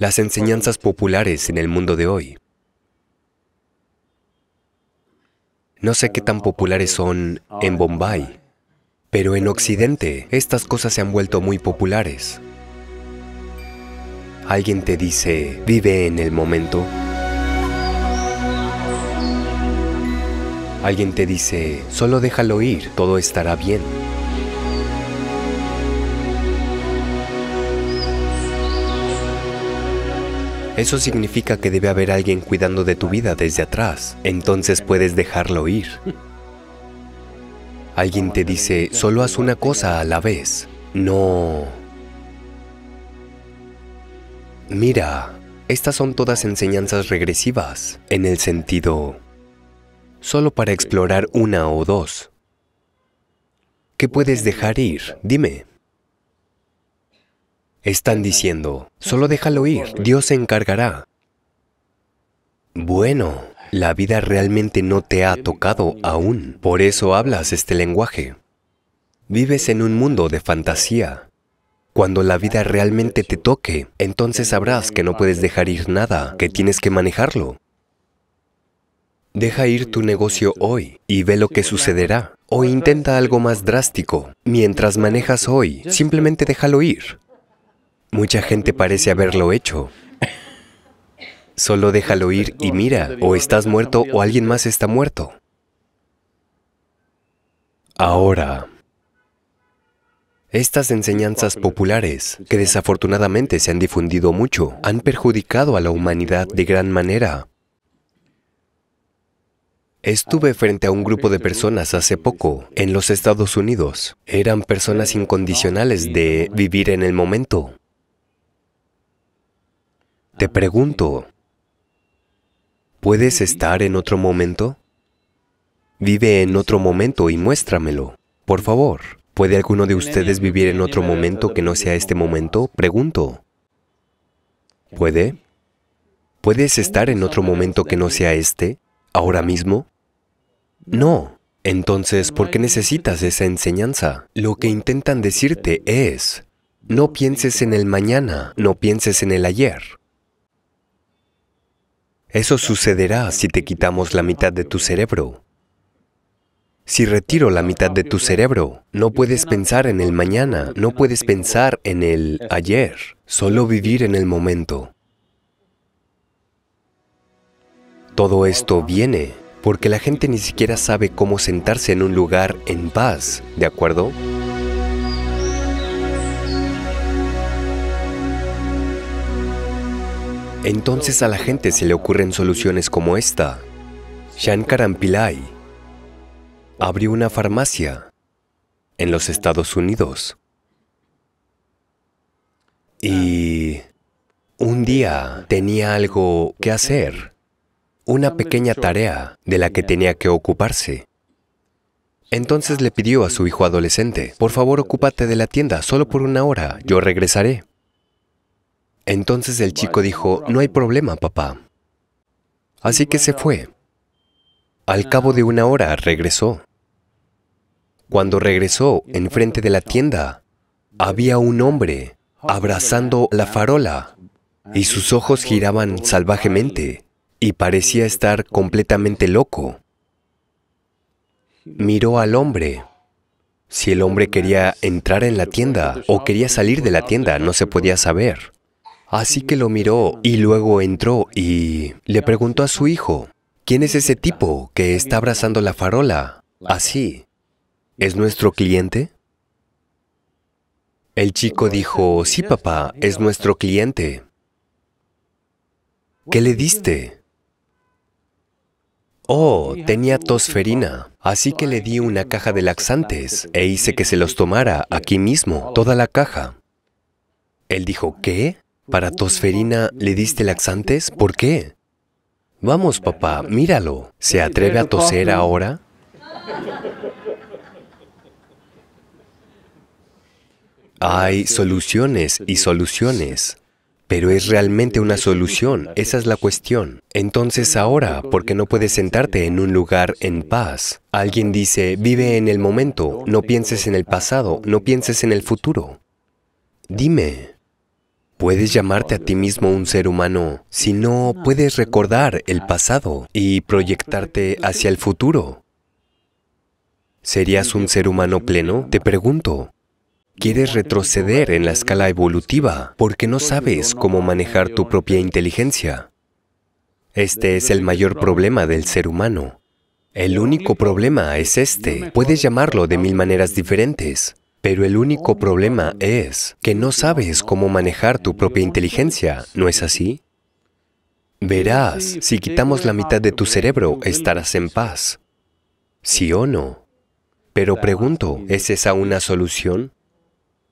las enseñanzas populares en el mundo de hoy. No sé qué tan populares son en Bombay, pero en Occidente estas cosas se han vuelto muy populares. Alguien te dice, vive en el momento. Alguien te dice, solo déjalo ir, todo estará bien. Eso significa que debe haber alguien cuidando de tu vida desde atrás. Entonces puedes dejarlo ir. Alguien te dice, solo haz una cosa a la vez. No... Mira, estas son todas enseñanzas regresivas, en el sentido... Solo para explorar una o dos. ¿Qué puedes dejar ir? Dime. Están diciendo, solo déjalo ir, Dios se encargará. Bueno, la vida realmente no te ha tocado aún. Por eso hablas este lenguaje. Vives en un mundo de fantasía. Cuando la vida realmente te toque, entonces sabrás que no puedes dejar ir nada, que tienes que manejarlo. Deja ir tu negocio hoy y ve lo que sucederá. O intenta algo más drástico. Mientras manejas hoy, simplemente déjalo ir. Mucha gente parece haberlo hecho. Solo déjalo ir y mira, o estás muerto o alguien más está muerto. Ahora, estas enseñanzas populares, que desafortunadamente se han difundido mucho, han perjudicado a la humanidad de gran manera. Estuve frente a un grupo de personas hace poco en los Estados Unidos. Eran personas incondicionales de vivir en el momento. Te pregunto, ¿puedes estar en otro momento? Vive en otro momento y muéstramelo, por favor. ¿Puede alguno de ustedes vivir en otro momento que no sea este momento? Pregunto. ¿Puede? ¿Puedes estar en otro momento que no sea este? ¿Ahora mismo? No. Entonces, ¿por qué necesitas esa enseñanza? Lo que intentan decirte es, no pienses en el mañana, no pienses en el ayer. Eso sucederá si te quitamos la mitad de tu cerebro. Si retiro la mitad de tu cerebro, no puedes pensar en el mañana, no puedes pensar en el ayer, solo vivir en el momento. Todo esto viene porque la gente ni siquiera sabe cómo sentarse en un lugar en paz, ¿de acuerdo? Entonces a la gente se le ocurren soluciones como esta. Shankaran Pillai abrió una farmacia en los Estados Unidos. Y un día tenía algo que hacer, una pequeña tarea de la que tenía que ocuparse. Entonces le pidió a su hijo adolescente, por favor ocúpate de la tienda solo por una hora, yo regresaré. Entonces el chico dijo, no hay problema, papá. Así que se fue. Al cabo de una hora regresó. Cuando regresó, enfrente de la tienda, había un hombre abrazando la farola y sus ojos giraban salvajemente y parecía estar completamente loco. Miró al hombre. Si el hombre quería entrar en la tienda o quería salir de la tienda, no se podía saber. Así que lo miró y luego entró y le preguntó a su hijo, ¿quién es ese tipo que está abrazando la farola? Así. ¿Es nuestro cliente? El chico dijo, sí papá, es nuestro cliente. ¿Qué le diste? Oh, tenía tosferina, así que le di una caja de laxantes e hice que se los tomara aquí mismo, toda la caja. Él dijo, ¿qué? Para tosferina le diste laxantes, ¿por qué? Vamos, papá, míralo. ¿Se atreve a toser ahora? Hay soluciones y soluciones. Pero es realmente una solución, esa es la cuestión. Entonces ahora, ¿por qué no puedes sentarte en un lugar en paz? Alguien dice, vive en el momento, no pienses en el pasado, no pienses en el futuro. Dime, Puedes llamarte a ti mismo un ser humano si no puedes recordar el pasado y proyectarte hacia el futuro. ¿Serías un ser humano pleno? Te pregunto. Quieres retroceder en la escala evolutiva porque no sabes cómo manejar tu propia inteligencia. Este es el mayor problema del ser humano. El único problema es este. Puedes llamarlo de mil maneras diferentes. Pero el único oh, problema es que no sabes cómo manejar tu propia inteligencia, ¿no es así? Verás, si quitamos la mitad de tu cerebro, estarás en paz. ¿Sí o no? Pero pregunto, ¿es esa una solución?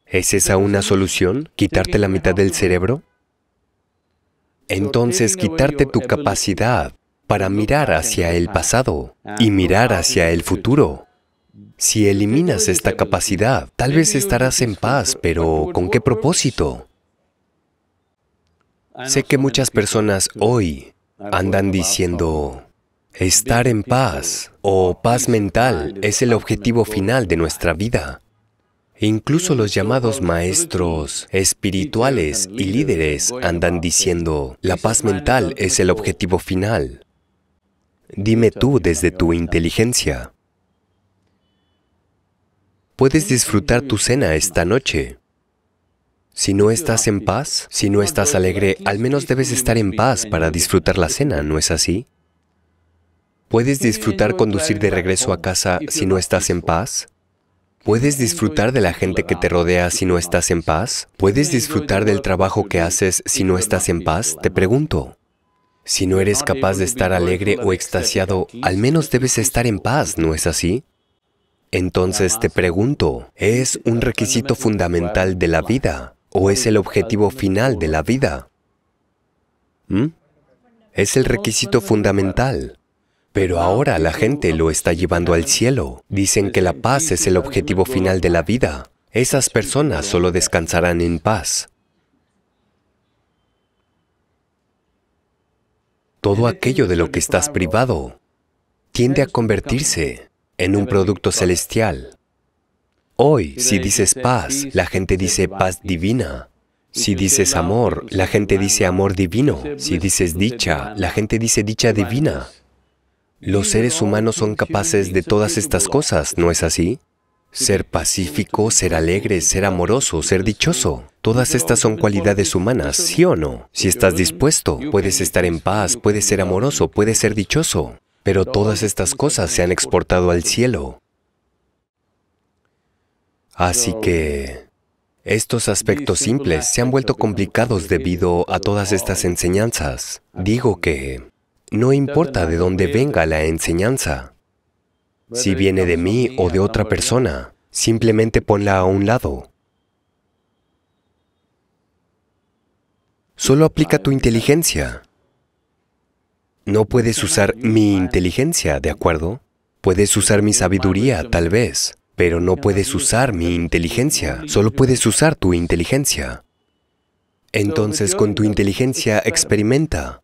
¿Es esa una solución? ¿Quitarte la mitad del cerebro? Entonces, quitarte tu capacidad para mirar hacia el pasado y ah, mirar hacia el futuro si eliminas esta capacidad, tal vez estarás en paz, pero ¿con qué propósito? Sé que muchas personas hoy andan diciendo, estar en paz o paz mental es el objetivo final de nuestra vida. Incluso los llamados maestros espirituales y líderes andan diciendo, la paz mental es el objetivo final. Dime tú desde tu inteligencia, Puedes disfrutar tu cena esta noche. Si no estás en paz, si no estás alegre, al menos debes estar en paz para disfrutar la cena, ¿no es así? ¿Puedes disfrutar conducir de regreso a casa si no estás en paz? ¿Puedes disfrutar de la gente que te rodea si no estás en paz? ¿Puedes disfrutar del trabajo que haces si no estás en paz? Te pregunto. Si no eres capaz de estar alegre o extasiado, al menos debes estar en paz, ¿no es así? Entonces te pregunto, ¿es un requisito fundamental de la vida o es el objetivo final de la vida? ¿Mm? Es el requisito fundamental. Pero ahora la gente lo está llevando al cielo. Dicen que la paz es el objetivo final de la vida. Esas personas solo descansarán en paz. Todo aquello de lo que estás privado tiende a convertirse en un producto celestial. Hoy, si dices paz, la gente dice paz pues pues divina. Si dices amor, la gente dice amor divino. Si dices dicha, la gente dice dicha divina. Los seres humanos son capaces de todas estas cosas, ¿no es así? Ser pacífico, ser alegre, ser amoroso, ser dichoso. Todas estas son cualidades humanas, ¿sí o no? Si estás dispuesto, puedes estar en paz, puedes ser amoroso, puedes ser dichoso. Pero todas estas cosas se han exportado al cielo. Así que estos aspectos simples se han vuelto complicados debido a todas estas enseñanzas. Digo que no importa de dónde venga la enseñanza, si viene de mí o de otra persona, simplemente ponla a un lado. Solo aplica tu inteligencia. No puedes usar mi inteligencia, ¿de acuerdo? Puedes usar mi sabiduría, tal vez, pero no puedes usar mi inteligencia, solo puedes usar tu inteligencia. Entonces con tu inteligencia experimenta.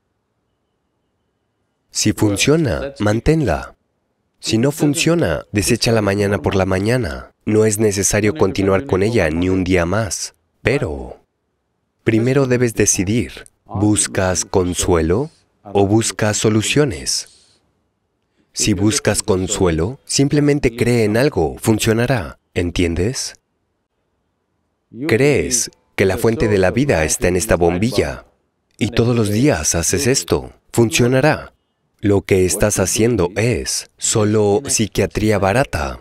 Si funciona, manténla. Si no funciona, desecha la mañana por la mañana. No es necesario continuar con ella ni un día más. Pero, primero debes decidir, ¿buscas consuelo? o buscas soluciones. Si buscas consuelo, simplemente cree en algo, funcionará, ¿entiendes? Crees que la fuente de la vida está en esta bombilla y todos los días haces esto, funcionará. Lo que estás haciendo es solo psiquiatría barata.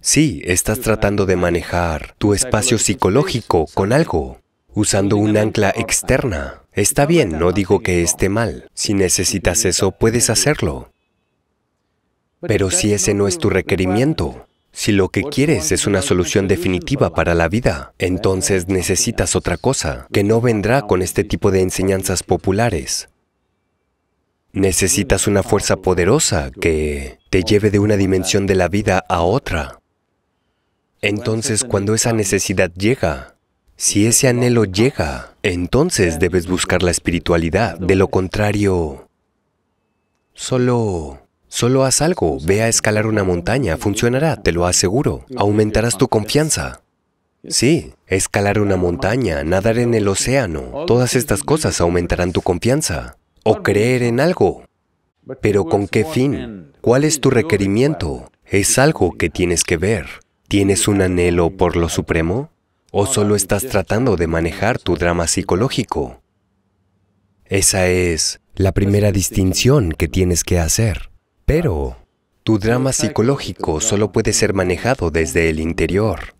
Sí, estás tratando de manejar tu espacio psicológico con algo, usando un ancla externa. Está bien, no digo que esté mal. Si necesitas eso, puedes hacerlo. Pero si ese no es tu requerimiento, si lo que quieres es una solución definitiva para la vida, entonces necesitas otra cosa, que no vendrá con este tipo de enseñanzas populares. Necesitas una fuerza poderosa que te lleve de una dimensión de la vida a otra. Entonces, cuando esa necesidad llega, si ese anhelo llega, entonces debes buscar la espiritualidad. De lo contrario, solo... Solo haz algo, ve a escalar una montaña, funcionará, te lo aseguro. Aumentarás tu confianza. Sí, escalar una montaña, nadar en el océano, todas estas cosas aumentarán tu confianza. O creer en algo. Pero ¿con qué fin? ¿Cuál es tu requerimiento? Es algo que tienes que ver. ¿Tienes un anhelo por lo supremo? ¿O solo estás tratando de manejar tu drama psicológico? Esa es la pues primera distinción que tienes que hacer. Pero tu drama psicológico solo puede ser manejado desde el interior.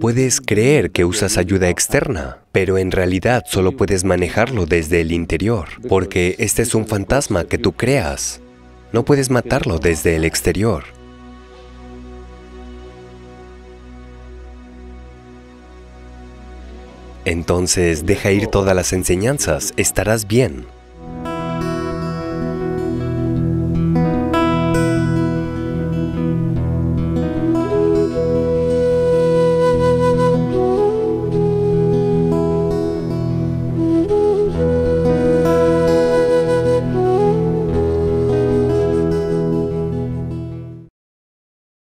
Puedes creer que usas ayuda externa, pero en realidad solo puedes manejarlo desde el interior, porque este es un fantasma que tú creas. No puedes matarlo desde el exterior. Entonces deja ir todas las enseñanzas, estarás bien.